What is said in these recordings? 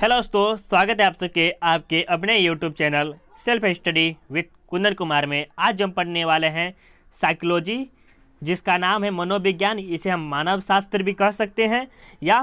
hello दोस्तों स्वागत है आप सबके आपके अपने YouTube channel self study with Kundan Kumar में आज हम पढ़ने वाले हैं साइकोलॉजी जिसका नाम है मनोविज्ञान इसे हम मानव शास्त्र भी कह सकते हैं या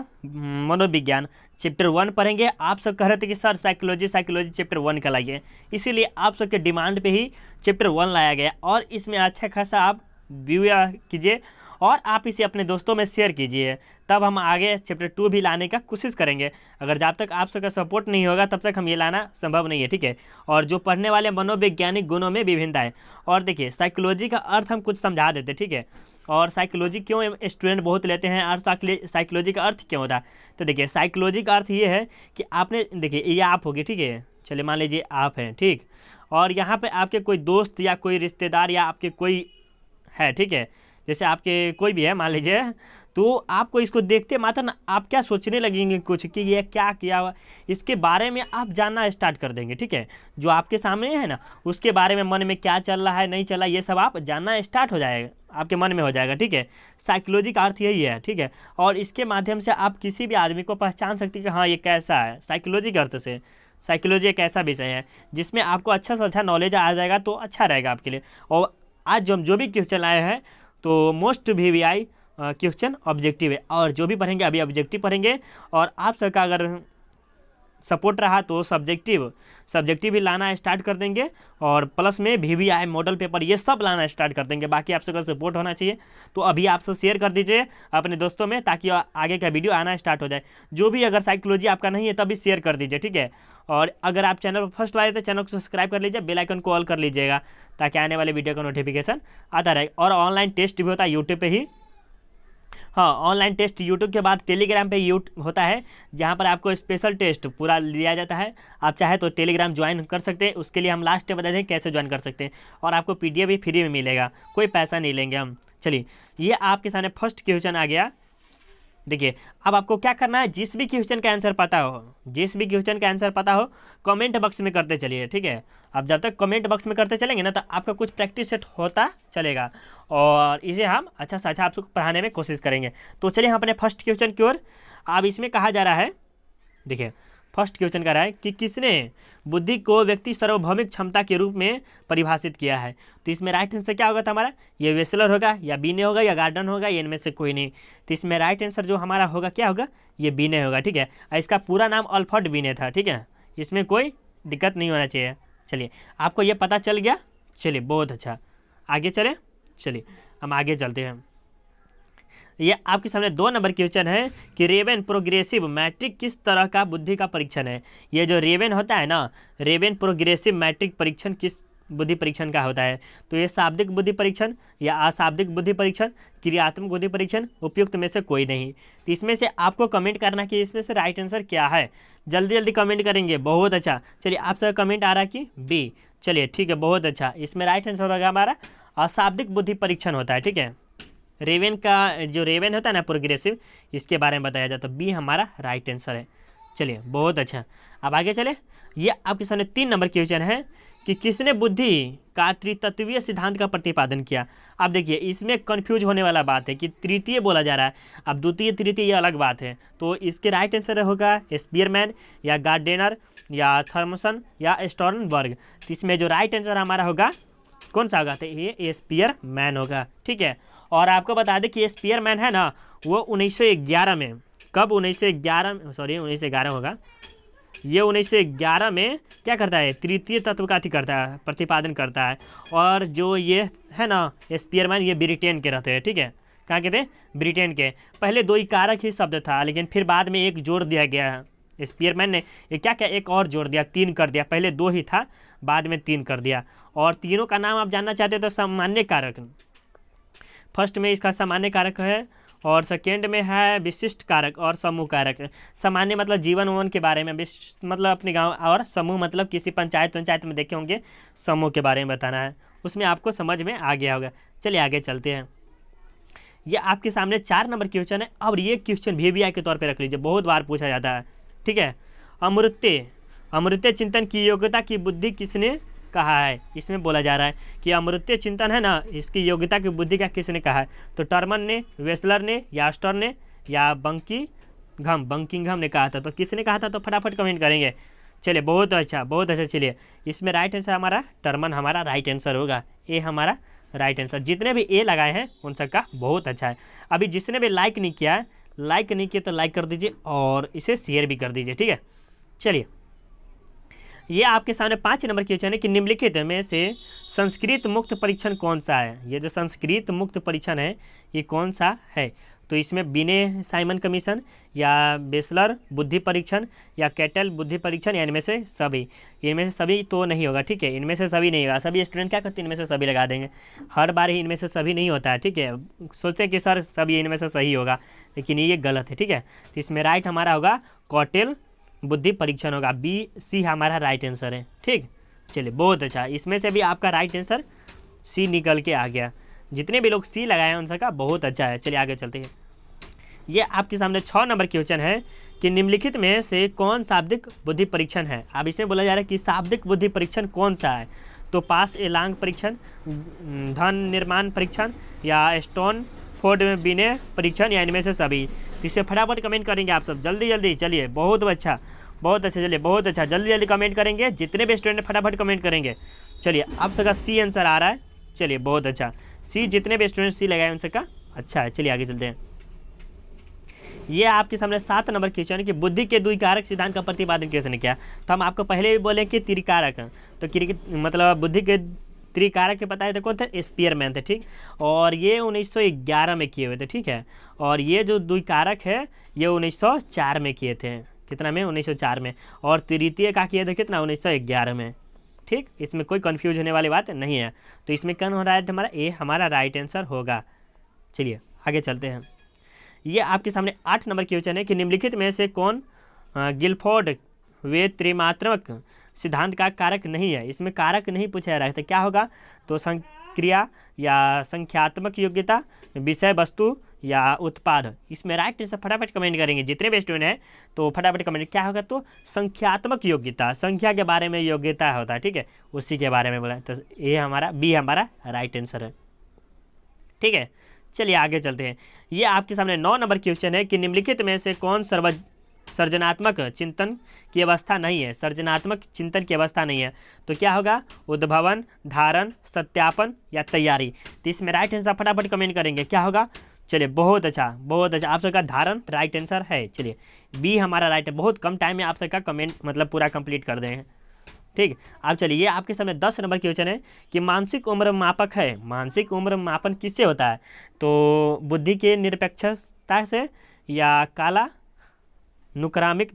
मनोविज्ञान चैप्टर वन पढ़ेंगे आप सब कह रहे थे कि sir psychology psychology chapter one का लाइए इसीलिए आप सबके डिमांड पर ही चैप्टर वन लाया गया और इसमें अच्छा खासा आप व्यू कीजिए और आप इसे अपने दोस्तों में शेयर कीजिए तब हम आगे चैप्टर टू भी लाने का कोशिश करेंगे अगर जब तक आप सबका सपोर्ट नहीं होगा तब तक हम ये लाना संभव नहीं है ठीक है और जो पढ़ने वाले मनोवैज्ञानिक गुणों में विभिन्नता है और देखिए साइकोलॉजी का अर्थ हम कुछ समझा देते ठीक है और साइकोलॉजी क्यों स्टूडेंट बहुत लेते हैं और साइकोलॉजी का अर्थ क्यों होता तो देखिए साइकोलॉजी का अर्थ ये है कि आपने देखिए ये आप होगी ठीक है चलिए मान लीजिए आप हैं ठीक और यहाँ पे आपके कोई दोस्त या कोई रिश्तेदार या आपके कोई है ठीक है जैसे आपके कोई भी है मान लीजिए तो आपको इसको देखते मात्र आप क्या सोचने लगेंगे कुछ कि ये क्या किया हुआ इसके बारे में आप जानना स्टार्ट कर देंगे ठीक है जो आपके सामने है ना उसके बारे में मन में क्या चल रहा है नहीं चला ये सब आप जानना स्टार्ट हो जाएगा आपके मन में हो जाएगा ठीक है साइकोलॉजी का अर्थ यही है ठीक है और इसके माध्यम से आप किसी भी आदमी को पहचान सकते हैं कि हाँ ये कैसा है साइकोलॉजी के अर्थ से साइकोलॉजी एक ऐसा विषय है जिसमें आपको अच्छा से अच्छा नॉलेज आ जाएगा तो अच्छा रहेगा आपके लिए और आज जो हम जो भी क्वेश्चन आए हैं तो most V V I question objective है और जो भी पढ़ेंगे अभी ऑब्जेक्टिव पढ़ेंगे और आप सबका अगर सपोर्ट रहा तो सब्जेक्टिव सब्जेक्टिव भी लाना स्टार्ट कर देंगे और प्लस में V V I model paper ये सब लाना स्टार्ट कर देंगे बाकी आप सबका सपोर्ट होना चाहिए तो अभी आप सब शेयर कर दीजिए अपने दोस्तों में ताकि आगे का वीडियो आना स्टार्ट हो जाए जो भी अगर साइकोलॉजी आपका नहीं है तभी शेयर कर दीजिए ठीक है और अगर आप चैनल पर फर्स्ट आए तो चैनल को सब्सक्राइब कर लीजिए बेल आइकन को ऑल कर लीजिएगा ताकि आने वाले वीडियो का नोटिफिकेशन आता रहे और ऑनलाइन टेस्ट भी होता है यूट्यूब पर ही हाँ ऑनलाइन टेस्ट यूट्यूब के बाद टेलीग्राम पे यू होता है जहाँ पर आपको स्पेशल टेस्ट पूरा लिया जाता है आप चाहे तो टेलीग्राम ज्वाइन कर सकते हैं उसके लिए हम लास्ट में बता दें कैसे ज्वाइन कर सकते हैं और आपको पी भी फ्री में मिलेगा कोई पैसा नहीं लेंगे हम चलिए ये आपके सामने फर्स्ट क्वेश्चन आ गया देखिए अब आपको क्या करना है जिस भी क्वेश्चन का आंसर पता हो जिस भी क्वेश्चन का आंसर पता हो कमेंट बॉक्स में करते चलिए ठीक है अब जब तक कमेंट बॉक्स में करते चलेंगे ना तो आपका कुछ प्रैक्टिस सेट होता चलेगा और इसे हम अच्छा से अच्छा आपको पढ़ाने में कोशिश करेंगे तो चलिए हम अपने फर्स्ट क्वेश्चन की ओर अब इसमें कहा जा रहा है देखिए फर्स्ट क्वेश्चन का रहा है कि किसने बुद्धि को व्यक्ति सार्वभौमिक क्षमता के रूप में परिभाषित किया है तो इसमें राइट आंसर क्या होगा था हमारा ये वेस्लर होगा या बीने होगा या गार्डन होगा या इनमें से कोई नहीं तो इसमें राइट आंसर जो हमारा होगा क्या होगा ये बीने होगा ठीक है इसका पूरा नाम अल्फर्ड बीने था ठीक है इसमें कोई दिक्कत नहीं होना चाहिए चलिए आपको ये पता चल गया चलिए बहुत अच्छा आगे चले चलिए हम आगे चलते हैं ये आपके सामने दो नंबर क्वेश्चन है कि रेवन प्रोग्रेसिव मैट्रिक किस तरह का बुद्धि का परीक्षण है ये जो रेवन होता है ना रेवन प्रोग्रेसिव मैट्रिक परीक्षण किस बुद्धि परीक्षण का होता है तो ये शाब्दिक बुद्धि परीक्षण या अशाब्दिक बुद्धि परीक्षण क्रियात्मक बुद्धि परीक्षण उपयुक्त में से कोई नहीं तो इसमें से आपको कमेंट करना कि इसमें से राइट आंसर क्या है जल्दी जल्दी कमेंट करेंगे बहुत अच्छा चलिए आप सब कमेंट आ रहा है कि बी चलिए ठीक है बहुत अच्छा इसमें राइट आंसर होगा हमारा अशाब्दिक बुद्धि परीक्षण होता है ठीक है रेवन का जो रेवन होता है ना प्रोग्रेसिव इसके बारे में बताया जाता तो है बी हमारा राइट आंसर है चलिए बहुत अच्छा अब आगे चले ये आपके सामने तीन नंबर क्वेश्चन है कि किसने बुद्धि का त्रितत्वीय सिद्धांत का प्रतिपादन किया अब देखिए इसमें कन्फ्यूज होने वाला बात है कि तृतीय बोला जा रहा है अब द्वितीय तृतीय ये अलग बात है तो इसके राइट आंसर होगा स्पियरमैन या गार्डेनर या थर्मसन या स्टॉर्नबर्ग तो इसमें जो राइट आंसर हमारा होगा कौन सा होगा तो ये स्पियर मैन होगा ठीक है और आपको बता दें कि ये मैन है ना वो उन्नीस में कब उन्नीस में सॉरी उन्नीस होगा ये उन्नीस में क्या करता है तृतीय तत्व का अति करता है प्रतिपादन करता है और जो ये है ना मैन ये ब्रिटेन के रहते हैं ठीक है कहाँ कहते हैं ब्रिटेन के पहले दो ही कारक ही शब्द था लेकिन फिर बाद में एक जोड़ दिया गया है स्पीयरमैन ने ये क्या क्या एक और जोड़ दिया तीन कर दिया पहले दो ही था बाद में तीन कर दिया और तीनों का नाम आप जानना चाहते हैं तो सामान्य कारक फर्स्ट में इसका सामान्य कारक है और सेकेंड में है विशिष्ट कारक और समूह कारक सामान्य मतलब जीवन उवन के बारे में विशिष्ट मतलब अपने गांव और समूह मतलब किसी पंचायत पंचायत में देखे होंगे समूह के बारे में बताना है उसमें आपको समझ में आ गया होगा चलिए आगे चलते हैं ये आपके सामने चार नंबर क्वेश्चन है और ये क्वेश्चन भी, भी के तौर पर रख लीजिए बहुत बार पूछा जाता है ठीक है अमृत्य अमृत्य चिंतन की योग्यता की बुद्धि किसने कहा है इसमें बोला जा रहा है कि अमृत्य चिंतन है ना इसकी योग्यता की बुद्धि का किसने कहा है तो टर्मन ने वेस्लर ने या स्टर ने या बंकी घम घम ने कहा था तो किसने कहा था तो फटाफट कमेंट करेंगे चलिए बहुत अच्छा बहुत अच्छा चलिए इसमें राइट आंसर हमारा टर्मन हमारा राइट आंसर होगा ए हमारा राइट आंसर जितने भी ए लगाए हैं उन सबका बहुत अच्छा है अभी जिसने भी लाइक नहीं किया है लाइक नहीं किया तो लाइक कर दीजिए और इसे शेयर भी कर दीजिए ठीक है चलिए ये आपके सामने पाँच नंबर क्वेश्चन है कि निम्नलिखित में से संस्कृत मुक्त परीक्षण कौन सा है ये जो संस्कृत मुक्त परीक्षण है ये कौन सा है तो इसमें बिने साइमन कमीशन या बेसलर बुद्धि परीक्षण या कैटल बुद्धि परीक्षण या इनमें से सभी इनमें से सभी तो नहीं होगा ठीक है इनमें से सभी नहीं होगा सभी स्टूडेंट क्या करते हैं इनमें से सभी लगा देंगे हर बार ही इनमें से सभी नहीं होता है ठीक है सोचते हैं कि सर सभी इनमें से सही होगा लेकिन ये गलत है ठीक है तो इसमें राइट हमारा होगा कॉटेल बुद्धि परीक्षण होगा बी सी हमारा राइट आंसर है ठीक चलिए बहुत अच्छा इसमें से भी आपका राइट आंसर सी निकल के आ गया जितने भी लोग सी लगाए हैं उन सबका बहुत अच्छा है चलिए आगे चलते हैं ये आपके सामने छः नंबर क्वेश्चन है कि निम्नलिखित में से कौन शाब्दिक बुद्धि परीक्षण है अब इसमें बोला जा रहा है कि शाब्दिक बुद्धि परीक्षण कौन सा है तो पास एलांग परीक्षण धन निर्माण परीक्षण या स्टोन फोर्ड में बिने परीक्षण या इनमें से सभी तो इसे फटाफट कमेंट करेंगे आप सब जल्दी जल्दी चलिए बहुत अच्छा बहुत अच्छा चलिए बहुत अच्छा जल्दी जल्दी कमेंट करेंगे जितने भी स्टूडेंट फटाफट कमेंट करेंगे चलिए आप सबका सी आंसर आ रहा है चलिए बहुत अच्छा सी जितने भी स्टूडेंट सी लगाए उन सबका अच्छा है चलिए आगे चलते हैं ये आपके सामने सात नंबर क्वेश्चन है कि बुद्धि के द्विकारक सिद्धांत का प्रतिपादन किसने किया तो हम आपको पहले भी बोले कि त्रिकारक तो मतलब बुद्धि के त्रिकारक के पता है तो कौन थे मैन थे ठीक और ये 1911 में किए हुए थे ठीक है और ये जो द्विकारक है ये 1904 में किए थे कितना में 1904 में और तृतीय का किया था कितना 1911 में ठीक इसमें कोई कन्फ्यूज होने वाली बात नहीं है तो इसमें कौन हो रहा है हमारा ए हमारा राइट आंसर होगा चलिए आगे चलते हैं ये आपके सामने आठ नंबर क्वेश्चन है कि निम्नलिखित में से कौन गिलफोर्ड वे त्रिमात्रक सिद्धांत का कारक नहीं है इसमें कारक नहीं पूछा जा रहा है तो क्या होगा तो संग क्रिया या संख्यात्मक योग्यता विषय वस्तु या उत्पाद इसमें राइट आंसर फटाफट कमेंट करेंगे जितने भी स्टूडेंट हैं तो फटाफट कमेंट क्या होगा तो संख्यात्मक योग्यता संख्या के बारे में योग्यता होता है ठीक है उसी के बारे में बोला तो ए हमारा बी हमारा राइट आंसर है ठीक है चलिए आगे चलते हैं ये आपके सामने नौ नंबर क्वेश्चन है कि निम्नलिखित में से कौन सर्व सर्जनात्मक चिंतन की अवस्था नहीं है सर्जनात्मक चिंतन की अवस्था नहीं है तो क्या होगा उद्भवन धारण सत्यापन या तैयारी तो इसमें राइट आंसर फटाफट कमेंट करेंगे क्या होगा चलिए बहुत अच्छा बहुत अच्छा आप सबका धारण राइट आंसर है चलिए बी हमारा राइट है बहुत कम टाइम में आप सबका कमेंट मतलब पूरा कंप्लीट कर दें ठीक अब चलिए ये आपके सामने दस नंबर क्वेश्चन है कि मानसिक उम्र मापक है मानसिक उम्र मापन किससे होता है तो बुद्धि के निरपेक्षता से या काला नुक्रामिक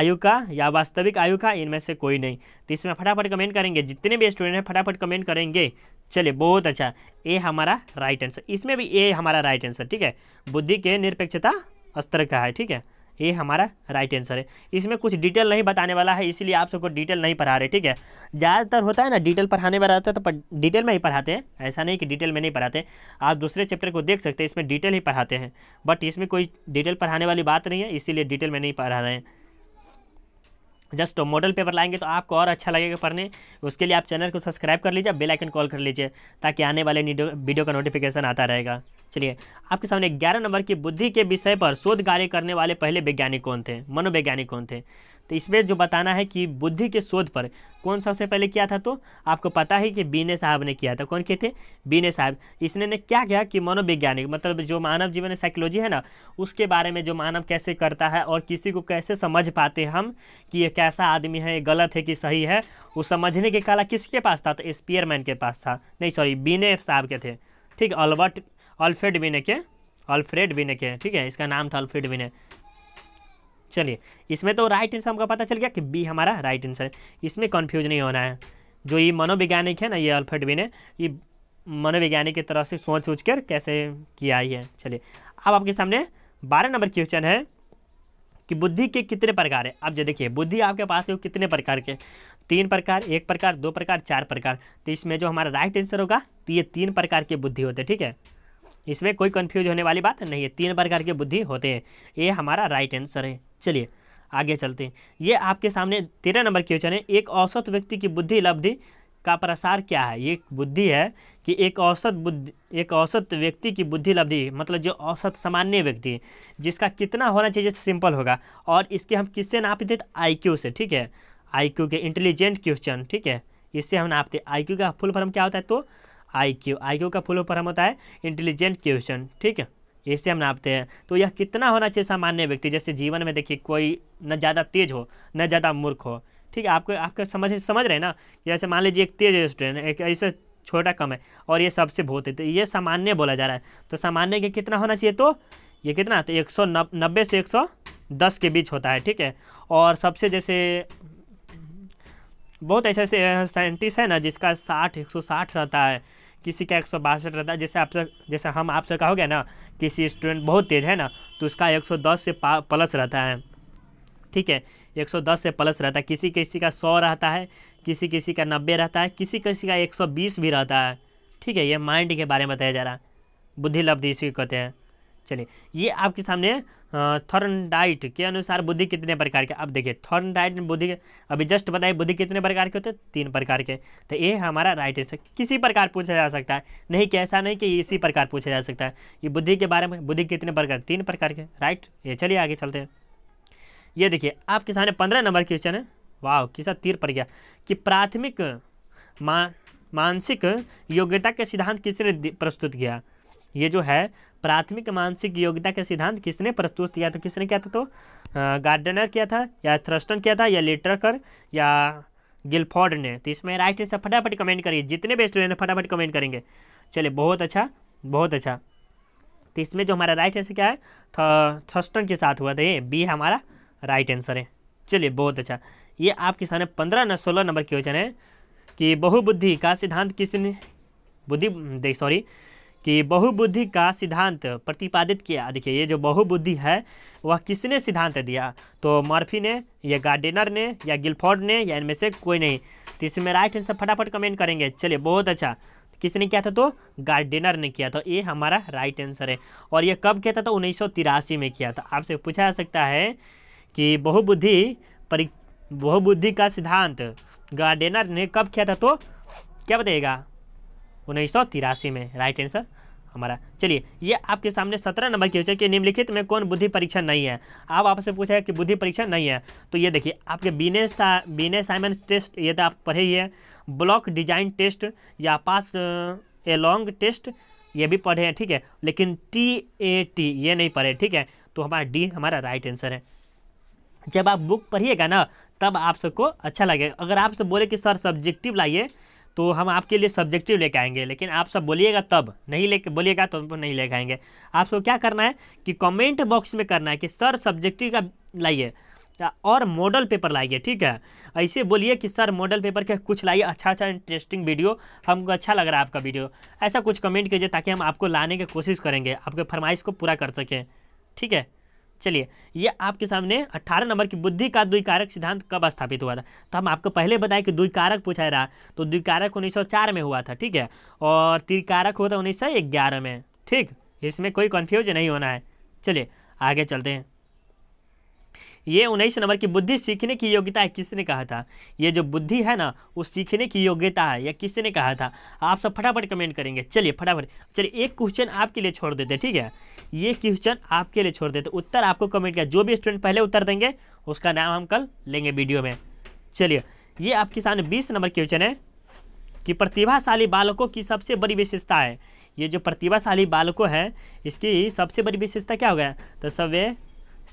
आयु का या वास्तविक आयु का इनमें से कोई नहीं तो इसमें फटाफट कमेंट करेंगे जितने भी स्टूडेंट हैं फटाफट कमेंट करेंगे चलिए बहुत अच्छा ए हमारा राइट आंसर इसमें भी ए हमारा राइट आंसर ठीक है बुद्धि के निरपेक्षता स्तर का है ठीक है ये हमारा राइट आंसर है इसमें कुछ डिटेल नहीं बताने वाला है इसीलिए आप सबको डिटेल नहीं पढ़ा रहे ठीक है ज़्यादातर होता है ना डिटेल पढ़ाने वाला रहता है तो डिटेल में ही पढ़ाते हैं ऐसा नहीं कि डिटेल में नहीं पढ़ाते आप दूसरे चैप्टर को देख सकते हैं इसमें डिटेल ही पढ़ाते हैं बट इसमें कोई डिटेल पढ़ाने वाली बात नहीं है इसीलिए डिटेल में नहीं पढ़ा रहे हैं जस्ट मॉडल पेपर लाएंगे तो आपको और अच्छा लगेगा पढ़ने उसके लिए आप चैनल को सब्सक्राइब कर लीजिए बेल आइकन कॉल कर लीजिए ताकि आने वाले वीडियो का नोटिफिकेशन आता रहेगा चलिए आपके सामने ग्यारह नंबर की बुद्धि के विषय पर शोध कार्य करने वाले पहले वैज्ञानिक कौन थे मनोवैज्ञानिक कौन थे तो इसमें जो बताना है कि बुद्धि के शोध पर कौन सबसे पहले किया था तो आपको पता है कि बीने साहब ने किया था कौन किए थे बीने साहब इसने ने क्या किया कि मनोवैज्ञानिक मतलब जो मानव जीवन साइकोलॉजी है ना उसके बारे में जो मानव कैसे करता है और किसी को कैसे समझ पाते हम कि ये कैसा आदमी है ये गलत है कि सही है वो समझने की कला किसके पास था तो स्पियरमैन के पास था नहीं सॉरी बीने साहब के थे ठीक अल्बर्ट अल्फ्रेड विने के अल्फ्रेड विने के ठीक है इसका नाम था अल्फ्रेड विने चलिए इसमें तो राइट आंसर हमको पता चल गया कि बी हमारा राइट आंसर है इसमें कन्फ्यूज नहीं होना है जो ये मनोवैज्ञानिक है ना ये अल्फ्रेड विने ये मनोवैज्ञानिक की तरफ से सोच सोच कर कैसे किया ही है चलिए अब आपके सामने बारह नंबर क्वेश्चन है कि बुद्धि के कितने प्रकार है अब जो देखिए बुद्धि आपके पास है कितने प्रकार के तीन प्रकार एक प्रकार दो प्रकार चार प्रकार तो इसमें जो हमारा राइट आंसर होगा तो ये तीन प्रकार की बुद्धि होते हैं ठीक है इसमें कोई कन्फ्यूज होने वाली बात नहीं है तीन प्रकार के बुद्धि होते हैं ये हमारा राइट आंसर है चलिए आगे चलते हैं ये आपके सामने तेरह नंबर क्वेश्चन है एक औसत व्यक्ति की बुद्धि लब्धि का प्रसार क्या है ये बुद्धि है कि एक औसत बुद्धि एक औसत व्यक्ति की बुद्धि लब्धि मतलब जो औसत सामान्य व्यक्ति जिसका कितना होना चाहिए सिंपल होगा और इसके हम किससे नाप देते आई से ठीक है आई के इंटेलिजेंट क्वेश्चन ठीक है इससे हम नापते आई का फुल फॉर्म क्या होता है तो आई क्यू आई क्यू का फुल फॉर्म होता है इंटेलिजेंट क्वेश्चन ठीक है ऐसे हम नापते हैं तो यह कितना होना चाहिए सामान्य व्यक्ति जैसे जीवन में देखिए कोई न ज़्यादा तेज हो न ज़्यादा मूर्ख हो ठीक है आपको आपके समझ समझ रहे ना जैसे मान लीजिए एक तेज स्टूडेंट एक ऐसे छोटा कम है और ये सबसे बहुत है तो ये सामान्य बोला जा रहा है तो सामान्य के कितना होना चाहिए तो ये कितना तो एक सौ नब्बे से एक सौ दस के बीच होता है ठीक है और सबसे जैसे बहुत ऐसे ऐसे साइंटिस्ट है ना जिसका साठ एक सौ साठ रहता है किसी का एक रहता है जैसे आपसे जैसे हम आपसे कहोगे ना किसी स्टूडेंट बहुत तेज़ है ना तो उसका 110 से प्लस रहता है ठीक है 110 से प्लस रहता है किसी किसी का 100 रहता है किसी किसी का 90 रहता है किसी किसी का 120 भी रहता है ठीक है ये माइंड के बारे में बताया जा रहा है बुद्धि लब्धि इसी कहते हैं चलिए ये आपके सामने थर्नडाइट के अनुसार बुद्धि कितने प्रकार के अब देखिए थर्नडाइट बुद्धि अभी जस्ट बताइए बुद्धि कितने प्रकार के होते हैं तीन प्रकार के तो ये हमारा राइट आंसर किसी प्रकार पूछा जा सकता है नहीं कि ऐसा नहीं कि इसी प्रकार पूछा जा सकता है ये बुद्धि के बारे में बुद्धि कितने प्रकार तीन प्रकार के राइट ये चलिए आगे चलते हैं ये देखिए आपके सामने पंद्रह नंबर क्वेश्चन है वाह किसा तीर पड़ गया कि प्राथमिक मा मानसिक योग्यता के सिद्धांत किसने प्रस्तुत किया ये जो है प्राथमिक मानसिक योग्यता का सिद्धांत किसने प्रस्तुत किया था किसने किया था तो गार्डनर किया था या थ्रस्टन किया था या लिटरकर या गिलफॉर्ड ने तो इसमें राइट आंसर फटाफट कमेंट करिए जितने भी स्टूडेंट हैं फटाफट कमेंट करेंगे चलिए बहुत अच्छा बहुत अच्छा तो इसमें जो हमारा राइट आंसर क्या है थ्रस्टन के साथ हुआ था ये बी हमारा राइट आंसर है चलिए बहुत अच्छा ये आपके सामने पंद्रह न सोलह नंबर क्वेश्चन है कि बहुबुद्धि का सिद्धांत किसने बुद्धि सॉरी कि बहुबुद्धि का सिद्धांत प्रतिपादित किया देखिए ये जो बहुबुद्धि है वह किसने सिद्धांत दिया तो मर्फी ने या गार्डेनर ने या गिलफोर्ड ने या इनमें से कोई नहीं तो इसमें राइट आंसर फटाफट कमेंट करेंगे चलिए बहुत अच्छा किसने किया था तो गार्डेनर ने किया था तो ये हमारा राइट आंसर है और ये कब किया था तो उन्नीस में किया था आपसे पूछा जा सकता है कि बहुबुद्धि परि बहुबुद्धि का सिद्धांत गार्डेनर ने कब किया था तो क्या बताइएगा उन्नीस में राइट आंसर हमारा चलिए ये आपके सामने सत्रह नंबर की क्वेश्चन कि निम्नलिखित में कौन बुद्धि परीक्षा नहीं है आप आपसे पूछा है कि बुद्धि परीक्षा नहीं है तो ये देखिए आपके बीने सा बीने साइमन टेस्ट ये तो आप पढ़े ही है ब्लॉक डिजाइन टेस्ट या पास ए लॉन्ग टेस्ट ये भी पढ़े हैं ठीक है लेकिन टी ए टी ये नहीं पढ़े ठीक है तो हमारा डी हमारा राइट आंसर है जब आप बुक पढ़िएगा ना तब आप सबको अच्छा लगेगा अगर आपसे बोले कि सर सब्जेक्टिव लाइए तो हम आपके लिए सब्जेक्टिव लेके आएंगे लेकिन आप सब बोलिएगा तब नहीं ले बोलिएगा तो नहीं लेके आएंगे आपको क्या करना है कि कमेंट बॉक्स में करना है कि सर सब्जेक्टिव का लाइए और मॉडल पेपर लाइए ठीक है ऐसे बोलिए कि सर मॉडल पेपर के कुछ लाइए अच्छा अच्छा इंटरेस्टिंग वीडियो हमको अच्छा लग रहा है आपका वीडियो ऐसा कुछ कमेंट कीजिए ताकि हम आपको लाने की कोशिश करेंगे आपके फरमाइश को पूरा कर सकें ठीक है चलिए ये आपके सामने 18 नंबर की बुद्धि का द्विकारक सिद्धांत कब स्थापित हुआ था तो हम आपको पहले बताएं कि द्विकारक पूछा रहा तो द्विकारक 1904 में हुआ था ठीक है और त्रिकारक हुआ था 1911 में ठीक इसमें कोई कन्फ्यूज नहीं होना है चलिए आगे चलते हैं ये उन्नीस नंबर की बुद्धि सीखने की योग्यता है किसने कहा था ये जो बुद्धि है ना वो सीखने की योग्यता है या किसने कहा था आप सब फटाफट कमेंट करेंगे चलिए फटाफट चलिए एक क्वेश्चन आपके लिए छोड़ देते ठीक है ये क्वेश्चन आपके लिए छोड़ देते उत्तर आपको कमेंट किया जो भी स्टूडेंट पहले उत्तर देंगे उसका नाम हम कल लेंगे वीडियो में चलिए ये आपके सामने बीस नंबर क्वेश्चन है कि प्रतिभाशाली बालकों की सबसे बड़ी विशेषता है ये जो प्रतिभाशाली बालकों हैं इसकी सबसे बड़ी विशेषता क्या हो गया तो सवे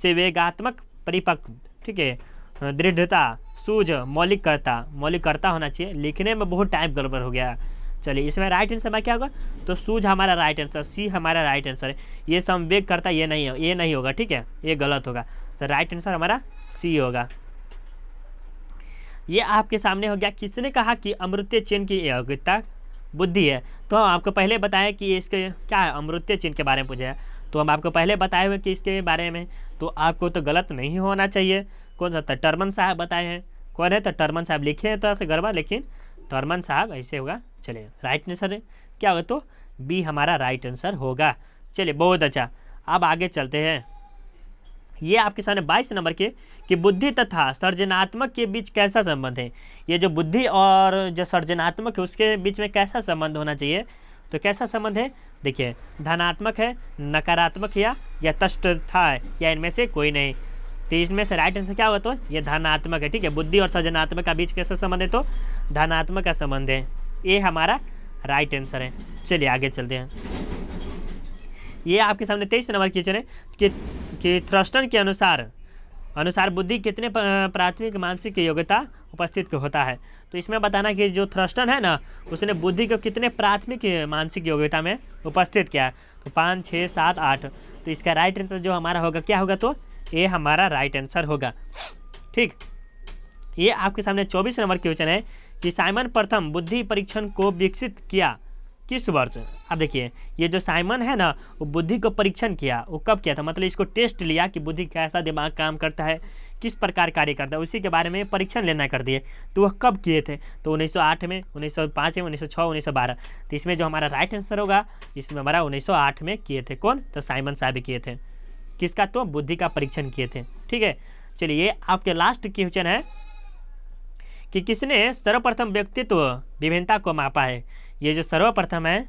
सेवेगात्मक परिपक्व ठीक है दृढ़ता सूझ मौलिक कर्ता मौलिक होना चाहिए लिखने में बहुत टाइम गड़बड़ हो गया चलिए इसमें राइट आंसर हमारा क्या होगा तो सूझ हमारा राइट आंसर सी हमारा राइट आंसर है ये संवेग करता ये नहीं हो ये नहीं होगा ठीक है ये गलत होगा तो राइट आंसर हमारा सी होगा ये आपके सामने हो गया किसने कहा कि अमृत्य चिन्ह की योग्यता बुद्धि है तो हम आपको पहले बताएं कि इसके क्या है अमृत्य चिन्ह के बारे में पूछा है तो हम आपको पहले बताए हुए कि इसके बारे में तो आपको तो गलत नहीं होना चाहिए कौन सा था टर्मन साहब बताए हैं कौन है तो टर्मन साहब लिखे हैं तो ऐसे गरबा लेकिन टर्मन साहब ऐसे होगा चलिए राइट आंसर क्या होगा तो बी हमारा राइट आंसर होगा चलिए बहुत अच्छा अब आगे चलते हैं ये आपके सामने बाईस नंबर के कि बुद्धि तथा सर्जनात्मक के बीच कैसा संबंध है ये जो बुद्धि और जो सर्जनात्मक है उसके बीच में कैसा संबंध होना चाहिए तो कैसा संबंध है देखिए धनात्मक है नकारात्मक या या तष्ट था या इनमें से कोई नहीं तो इसमें से राइट आंसर क्या होगा तो ये धनात्मक है ठीक है बुद्धि और सृजनात्मक का बीच कैसा संबंध है तो धनात्मक का संबंध है ये हमारा राइट आंसर है चलिए आगे चलते हैं ये आपके सामने तेईस नंबर क्वेश्चन है कि कि थ्रस्टन के अनुसार अनुसार बुद्धि कितने प्राथमिक मानसिक योग्यता उपस्थित होता है तो इसमें बताना कि जो थ्रस्टन है ना उसने बुद्धि को कितने प्राथमिक मानसिक योग्यता में उपस्थित किया तो पाँच छः सात आठ तो इसका राइट आंसर जो हमारा होगा क्या होगा तो ये हमारा राइट आंसर होगा ठीक ये आपके सामने चौबीस नंबर क्वेश्चन है कि साइमन प्रथम बुद्धि परीक्षण को विकसित किया किस वर्ष अब देखिए ये जो साइमन है ना वो बुद्धि को परीक्षण किया वो कब किया था मतलब इसको टेस्ट लिया कि बुद्धि कैसा दिमाग काम करता है किस प्रकार कार्य करता है उसी के बारे में परीक्षण लेना कर दिए तो वह कब किए थे तो 1908 में 1905 में 1906 1912 तो इसमें जो हमारा राइट आंसर होगा इसमें हमारा 1908 में किए थे कौन तो साइमन साहब किए थे किसका तो बुद्धि का परीक्षण किए थे ठीक है चलिए आपके लास्ट क्वेश्चन है कि किसने सर्वप्रथम व्यक्तित्व विभिन्नता को मापा है ये जो सर्वप्रथम है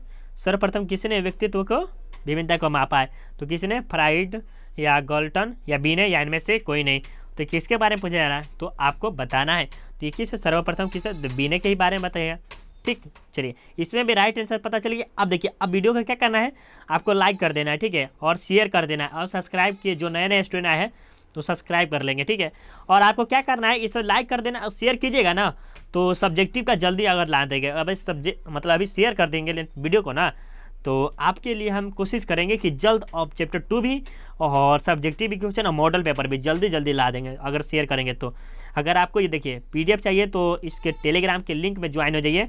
सर्वप्रथम किसने व्यक्तित्व को विभिन्नता को मापा है तो किसने फ्राइड या गोल्टन या बीने या इनमें से कोई नहीं तो किसके बारे में पूछा जा रहा है तो आपको बताना है तो ये किस सर्वप्रथम किस बीने तो के ही बारे में बताएगा ठीक चलिए इसमें भी राइट आंसर पता चलेगी अब देखिए अब वीडियो का क्या करना है आपको लाइक कर देना है ठीक है और शेयर कर देना है और सब्सक्राइब किए जो नए नए स्टूडेंट आए हैं तो सब्सक्राइब कर लेंगे ठीक है और आपको क्या करना है इसे लाइक कर देना और शेयर कीजिएगा ना तो सब्जेक्टिव का जल्दी अगर ला देंगे अब सब्जेक्ट मतलब अभी शेयर कर देंगे वीडियो को ना तो आपके लिए हम कोशिश करेंगे कि जल्द आप चैप्टर टू भी और सब्जेक्टिव भी क्वेश्चन और मॉडल पेपर भी जल्दी जल्दी ला देंगे अगर शेयर करेंगे तो अगर आपको ये देखिए पीडीएफ चाहिए तो इसके टेलीग्राम के लिंक में ज्वाइन हो जाइए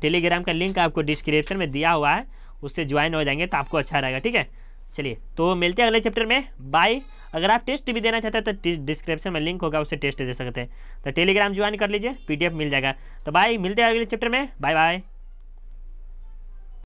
टेलीग्राम का लिंक आपको डिस्क्रिप्शन में दिया हुआ है उससे ज्वाइन हो जाएंगे तो आपको अच्छा रहेगा ठीक है चलिए तो मिलते हैं अगले चैप्टर में बाय अगर आप टेस्ट भी देना चाहते हैं तो डिस्क्रिप्शन में लिंक होगा उससे टेस्ट दे सकते हैं तो टेलीग्राम ज्वाइन कर लीजिए पीडीएफ मिल जाएगा तो बाय मिलते हैं अगले चैप्टर में बाय बाय